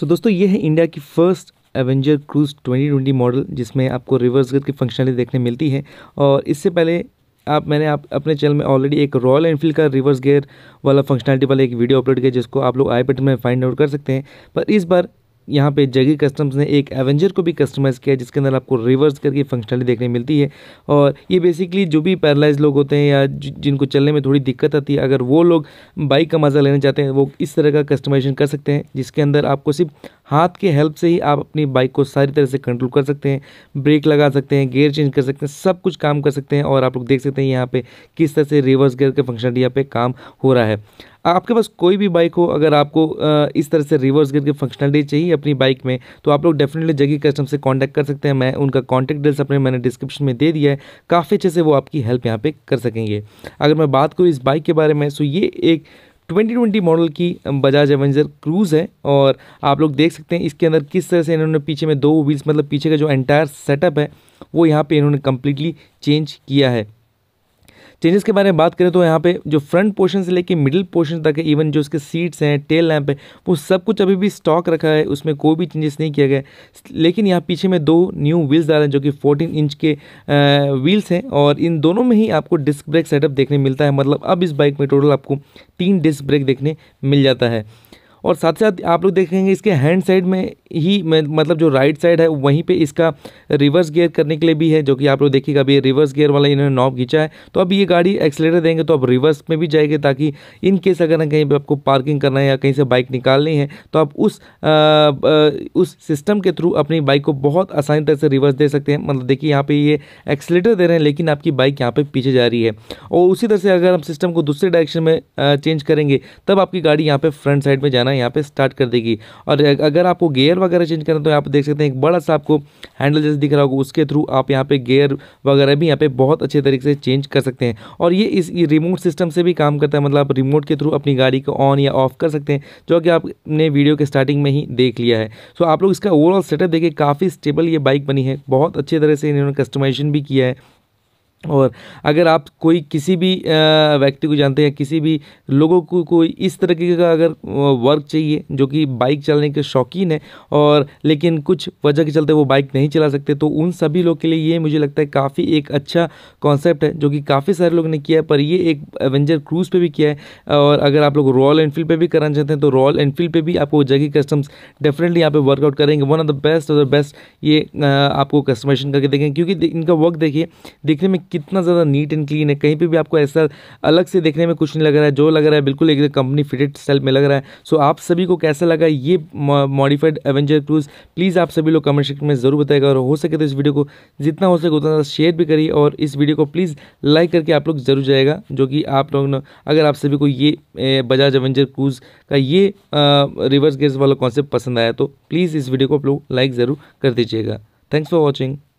सो so, दोस्तों ये है इंडिया की फर्स्ट एवेंजर क्रूज 2020 मॉडल जिसमें आपको रिवर्स गेयर की फंक्शनलिटी देखने मिलती है और इससे पहले आप मैंने आप अपने चैनल में ऑलरेडी एक रॉयल एनफील्ड का रिवर्स गेयर वाला फंक्शनलिटी वाला एक वीडियो अपलोड किया जिसको आप लोग आई में फाइंड आउट कर सकते हैं पर इस बार यहाँ पे जगी कस्टम्स ने एक एवेंजर को भी कस्टमाइज़ किया जिसके अंदर आपको रिवर्स करके फंक्शनली देखने मिलती है और ये बेसिकली जो भी पैरालाइज लोग होते हैं या जिनको चलने में थोड़ी दिक्कत आती है अगर वो लोग बाइक का मज़ा लेना चाहते हैं वो इस तरह का कस्टमाइजेशन कर सकते हैं जिसके अंदर आपको सिर्फ हाथ की हेल्प से ही आप अपनी बाइक को सारी तरह से कंट्रोल कर सकते हैं ब्रेक लगा सकते हैं गेयर चेंज कर सकते हैं सब कुछ काम कर सकते हैं और आप लोग देख सकते हैं यहाँ पे किस तरह से रिवर्स गियर के फंक्शन यहाँ पे काम हो रहा है आपके पास कोई भी बाइक हो अगर आपको इस तरह से रिवर्स गियर की फंक्शनलिटी चाहिए अपनी बाइक में तो आप लोग डेफिनेटली जगी कस्टम से कांटेक्ट कर सकते हैं मैं उनका कांटेक्ट डिटेल्स अपने मैंने डिस्क्रिप्शन में दे दिया है काफ़ी अच्छे से वो आपकी हेल्प यहाँ पे कर सकेंगे अगर मैं बात करूँ इस बाइक के बारे में सो तो ये एक 2020 मॉडल की बजाज एवेंजर क्रूज़ है और आप लोग देख सकते हैं इसके अंदर किस तरह से इन्होंने पीछे में दो व्हील्स मतलब पीछे का जो एंटायर सेटअप है वो यहाँ पे इन्होंने कम्प्लीटली चेंज किया है चेंजेस के बारे में बात करें तो यहाँ पे जो फ्रंट पोर्शन से लेकर मिडिल पोर्शन तक है इवन जो उसके सीट्स हैं टेल लैंप है वो सब कुछ अभी भी स्टॉक रखा है उसमें कोई भी चेंजेस नहीं किया गया लेकिन यहाँ पीछे में दो न्यू व्हील्स डाले हैं जो कि फोर्टीन इंच के व्हील्स हैं और इन दोनों में ही आपको डिस्क ब्रेक सेटअप देखने मिलता है मतलब अब इस बाइक में टोटल आपको तीन डिस्क ब्रेक देखने मिल जाता है और साथ ही साथ आप लोग देखेंगे इसके हैंड साइड में ही मतलब जो राइट साइड है वहीं पे इसका रिवर्स गियर करने के लिए भी है जो कि आप लोग देखिएगा अभी रिवर्स गियर वाला इन्होंने नॉब खींचा है तो अब ये गाड़ी एक्सलेटर देंगे तो आप रिवर्स में भी जाएंगे ताकि इन केस अगर कहीं पर आपको पार्किंग करना है या कहीं से बाइक निकालनी है तो आप उस आ, आ, उस सिस्टम के थ्रू अपनी बाइक को बहुत आसानी तरह से रिवर्स दे सकते हैं मतलब देखिए यहाँ पर ये एक्सलेटर दे रहे हैं लेकिन आपकी बाइक यहाँ पर पीछे जा रही है और उसी तरह से अगर हम सिस्टम को दूसरे डायरेक्शन में चेंज करेंगे तब आपकी गाड़ी यहाँ पर फ्रंट साइड में जाना गाना यहाँ पे स्टार्ट कर देगी और अगर आपको गेयर वगैरह चेंज करना तो यहाँ पर देख सकते हैं एक बड़ा सा आपको हैंडल जैसे दिख रहा होगा उसके थ्रू आप यहाँ पे गेयर वगैरह भी यहाँ पे बहुत अच्छे तरीके से चेंज कर सकते हैं और ये इस रिमोट सिस्टम से भी काम करता है मतलब आप रिमोट के थ्रू अपनी गाड़ी को ऑन या ऑफ कर सकते हैं जो कि आपने वीडियो के स्टार्टिंग में ही देख लिया है सो आप लोग इसका ओवरऑल सेटअप देखिए काफ़ी स्टेबल ये बाइक बनी है बहुत अच्छे तरह से इन्होंने कस्टमाइजेशन भी किया है और अगर आप कोई किसी भी व्यक्ति को जानते हैं किसी भी लोगों को कोई इस तरीके का अगर वर्क चाहिए जो कि बाइक चलाने के शौकीन है और लेकिन कुछ वजह के चलते वो बाइक नहीं चला सकते तो उन सभी लोग के लिए ये मुझे लगता है काफ़ी एक अच्छा कॉन्सेप्ट है जो कि काफ़ी सारे लोग ने किया है पर ये एक एवेंजर क्रूज़ पर भी किया है और अगर आप लोग रॉयल एनफील्ड पर भी कराना चाहते हैं तो रॉयल एनफील्ड पर भी आपको जगह कस्टम्स डेफिनेटली यहाँ पर वर्कआउट करेंगे वन ऑफ द बेस्ट और द बेस्ट ये आपको कस्टमाइजेशन करके देखेंगे क्योंकि इनका वर्क देखिए देखने में कितना ज़्यादा नीट एंड क्लीन है कहीं पे भी आपको ऐसा अलग से देखने में कुछ नहीं लग रहा है जो लग रहा है बिल्कुल एक कंपनी फिटेड स्टाइल में लग रहा है सो आप सभी को कैसा लगा ये मॉडिफाइड एवेंजर क्रूज प्लीज़ आप सभी लोग कमेंट सेक्शन में ज़रूर बताएगा और हो सके तो इस वीडियो को जितना हो सके उतना ज़्यादा शेयर भी करिए और इस वीडियो को प्लीज़ लाइक करके आप लोग जरूर जाएगा जो कि आप लोग ना अगर आप सभी को ये बजाज एवेंजर क्रूज का ये रिवर्स गेयर्स वाला कॉन्सेप्ट पसंद आया तो प्लीज़ इस वीडियो को आप लोग लाइक ज़रूर कर दीजिएगा थैंक्स फॉर वॉचिंग